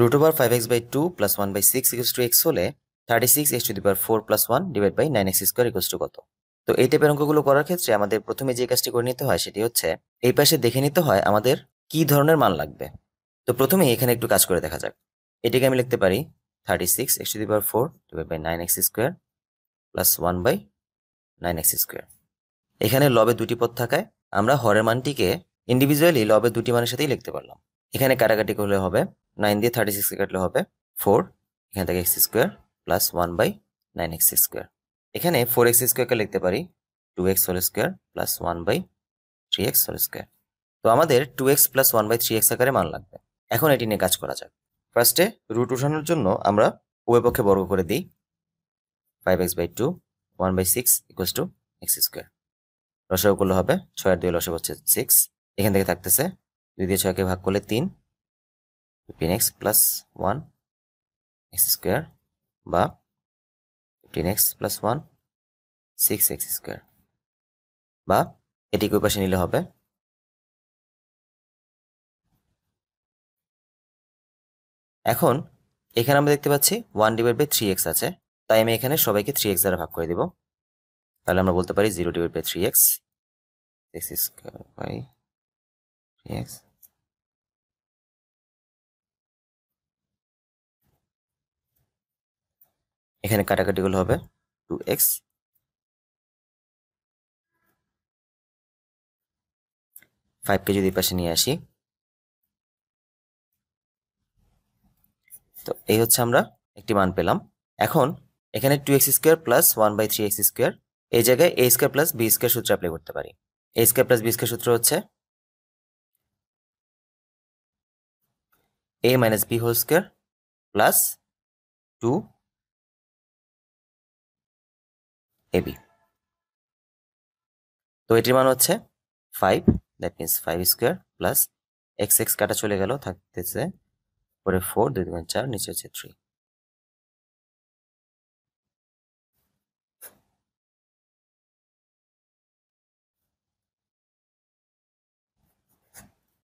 root over five x by two plus one by six equals two x হলে thirty six x to the power four plus one divide by nine x square equals to কত তো এই টাইপের অঙ্কগুলো করার ক্ষেত্রে আমাদের প্রথমে যে কাজটি করে নিতে হয় সেটি হচ্ছে এই পাশে দেখে নিতে হয় আমাদের কি ধরনের মান লাগবে তো প্রথমেই এখানে একটু কাজ করে দেখা যাক এটিকে আমি লিখতে পারি thirty six x to the power four divide by nine x square plus one by nine x square এখানে লবে দুটি পদ থাকায় আমরা হরের মানটিকে ইন্ডিভিজুয়ালি লবে দুটি মানের সাথেই লিখতে পারলাম এখানে কাটাকাটি করলে হবে নাইন দিয়ে থার্টি সিক্সকে কাটলে হবে ফোর এখান থেকে x square plus one by nine x square এখানে ফোর এক্স স্কোয়ারকে লিখতে পারি two x whole square plus one by three x whole square তো আমাদের two x plus one by three x আকারে মান লাগবে এখন এটি নিয়ে কাজ করা যাক ফার্স্টে রুট উঠানোর জন্য আমরা উভয় পক্ষে বর্গ করে দিই five x by two one by six equals two x square রসায়ও করলে হবে ছয় আর দুই রসব হচ্ছে সিক্স এখান থেকে থাকতেছে দুই দিয়ে ছয়কে ভাগ করলে তিন fifteen x plus one x square বা fifteen x plus one six x square বা এটি কই পাশে নিলে হবে এখন এখানে আমরা দেখতে পাচ্ছি one divide by three x আছে তাই আমি এখানে সবাইকে থ্রি এক্স দ্বারা ভাগ করে দিব তাহলে আমরা বলতে পারি zero divide by three x x square by three x এখানে কাটাকাটিগুলো হবে টু এক্স ফাইভকে যদি পাশে নিয়ে আসি তো এই হচ্ছে আমরা একটি মান পেলাম এখন এখানে two x square plus one by three x square এই জায়গায় a square plus b square সূত্র অ্যাপ্লাই করতে পারি a square plus b square সূত্র হচ্ছে a minus b whole square plus two ab তো এটির মান হচ্ছে five that means five square plus x x কাটা চলে গেল থাকতেছে পরে ফোর দুই দুগুণ চার নিচে হচ্ছে থ্রি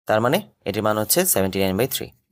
তার মানে এটির মান হচ্ছে সেভেন্টি নাইন বাই থ্রি